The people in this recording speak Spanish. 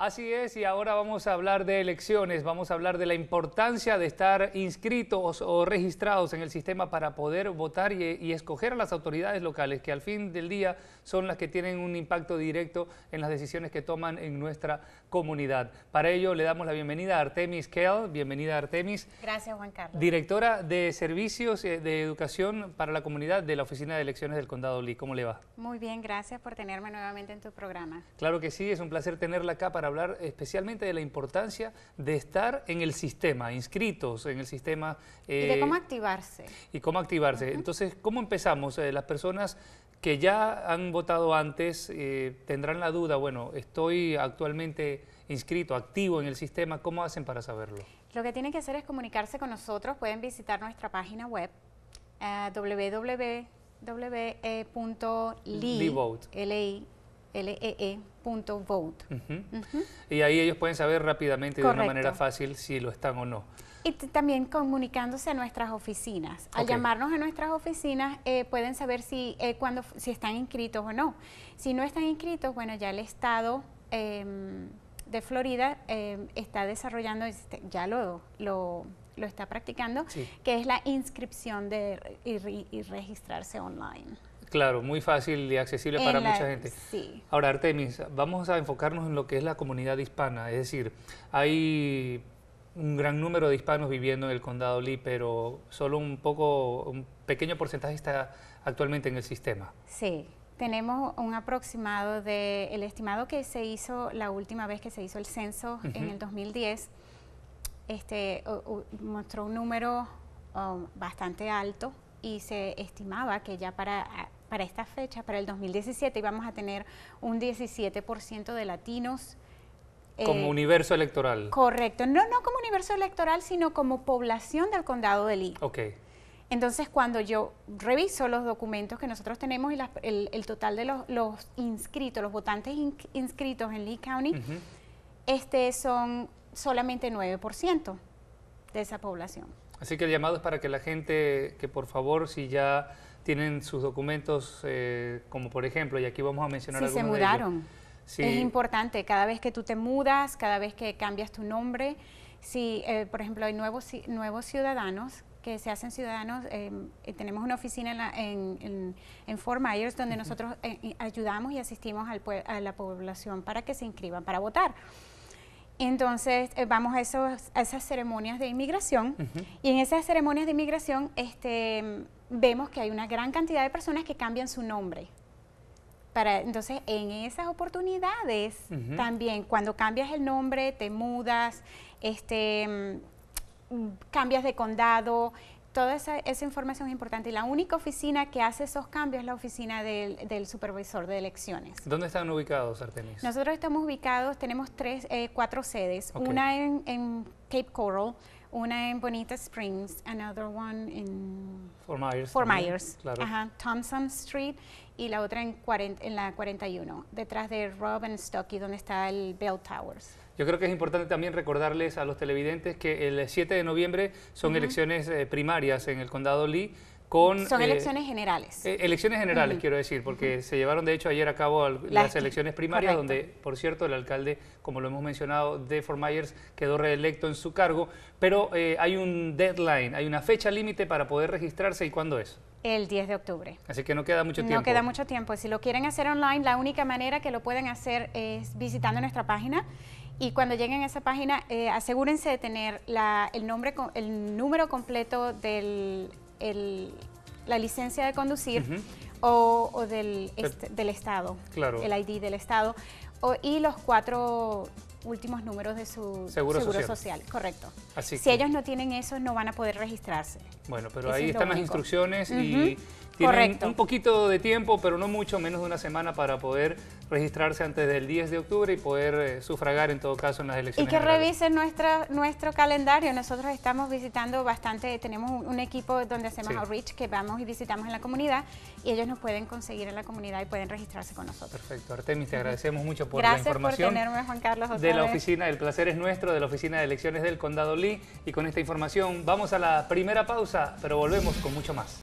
Así es, y ahora vamos a hablar de elecciones, vamos a hablar de la importancia de estar inscritos o registrados en el sistema para poder votar y, escoger a las autoridades locales, que al fin del día son las que tienen un impacto directo en las decisiones que toman en nuestra comunidad. Para ello le damos la bienvenida a Artemis Kell, bienvenida Artemis. Gracias Juan Carlos. Directora de Servicios eh, de Educación para la Comunidad de la Oficina de Elecciones del Condado Lee, ¿cómo le va? Muy bien, gracias por tenerme nuevamente en tu programa. Claro que sí, es un placer tenerla acá para hablar especialmente de la importancia de estar en el sistema, inscritos en el sistema. y de eh, cómo activarse. Y cómo activarse. Entonces, ¿cómo empezamos? Eh, las personas que ya han votado antes eh, tendrán la duda, bueno, estoy actualmente inscrito, activo en el sistema, ¿cómo hacen para saberlo? Lo que tienen que hacer es comunicarse con nosotros, pueden visitar nuestra página web www.levote lee.vote. Y ahí ellos pueden saber rápidamente de una manera fácil si lo están o no. Y también comunicándose a nuestras oficinas. Al llamarnos a nuestras oficinas eh, pueden saber si, eh, cuando, si están inscritos o no. Si no están inscritos, bueno, ya el Estado em, de Florida em, está desarrollando, este, ya lo, lo está practicando, que es la inscripción de, y registrarse online. Claro, muy fácil y accesible para mucha gente. Sí. Ahora, Artemis, vamos a enfocarnos en lo que es la comunidad hispana, es decir, hay un gran número de hispanos viviendo en el condado Lee, pero solo un poco, un pequeño porcentaje está actualmente en el sistema. Sí, tenemos un aproximado de el estimado que se hizo la última vez que se hizo el censo en el 2010, este mostró un número um, bastante alto y se estimaba que ya para para esta fecha, para el 2017, vamos a tener un 17% de latinos. Eh, como universo electoral. Correcto. No, no como universo electoral, sino como población del condado de Lee. Ok. Entonces, cuando yo reviso los documentos que nosotros tenemos y el, total de los, inscritos, los votantes inscritos en Lee County, este son solamente 9% de esa población. Así que el llamado es para que la gente, que por favor, si ya tienen sus documentos, eh, como por ejemplo, y aquí vamos a mencionar sí, se mudaron. Es importante, cada vez que tú te mudas, cada vez que cambias tu nombre, si, eh, por ejemplo, hay nuevos, nuevos ciudadanos que se hacen ciudadanos, em, eh, tenemos una oficina en, en, Fort Myers donde nosotros ayudamos y asistimos a la población para que se inscriban para votar. Entonces vamos a, esos, esas ceremonias de inmigración y en esas ceremonias de inmigración este, vemos que hay una gran cantidad de personas que cambian su nombre. Para, entonces, en esas oportunidades también, cuando cambias el nombre, te mudas, este, mm, cambias de condado, toda esa, esa, información es importante. Y la única oficina que hace esos cambios es la oficina del, supervisor de elecciones. ¿Dónde están ubicados, Artemis? Nosotros estamos ubicados, tenemos tres, eh, cuatro sedes, una en, en Cape Coral, una en Bonita Springs, another one in... For Myers. For Myers. Ajá, Thompson Street y la otra en, en la 41, detrás de Rob and Stocky, donde está el Bell Towers. Yo creo que es importante también recordarles a los televidentes que el 7 de noviembre son elecciones eh, primarias en el condado Lee son eh, elecciones generales. Eh, elecciones generales, quiero decir, porque se llevaron de hecho ayer a cabo las, elecciones primarias, donde, por cierto, el alcalde, como lo hemos mencionado, de Fort Myers quedó reelecto en su cargo, pero eh, hay un deadline, hay una fecha límite para poder registrarse y cuándo es. El 10 de octubre. Así que no queda mucho tiempo. No queda mucho tiempo. Si lo quieren hacer online, la única manera que lo pueden hacer es visitando nuestra página y cuando lleguen a esa página, asegúrense de tener el, nombre, el número completo del el, la licencia de conducir o, del, del Estado, el ID del Estado, o, y los cuatro últimos números de su seguro, social. correcto. si ellos no tienen eso, no van a poder registrarse. Bueno, pero ahí están las instrucciones y tienen un poquito de tiempo, pero no mucho, menos de una semana para poder registrarse antes del 10 de octubre y poder eh, sufragar en todo caso en las elecciones. Y que revisen nuestra, nuestro calendario. Nosotros estamos visitando bastante, tenemos un, equipo donde hacemos llama outreach que vamos y visitamos en la comunidad y ellos nos pueden conseguir en la comunidad y pueden registrarse con nosotros. Perfecto. Artemis, te agradecemos mucho por la información. Gracias por tenerme, Juan Carlos. de la oficina, el placer es nuestro, de la oficina de elecciones del Condado Lee. Y con esta información vamos a la primera pausa pero volvemos con mucho más.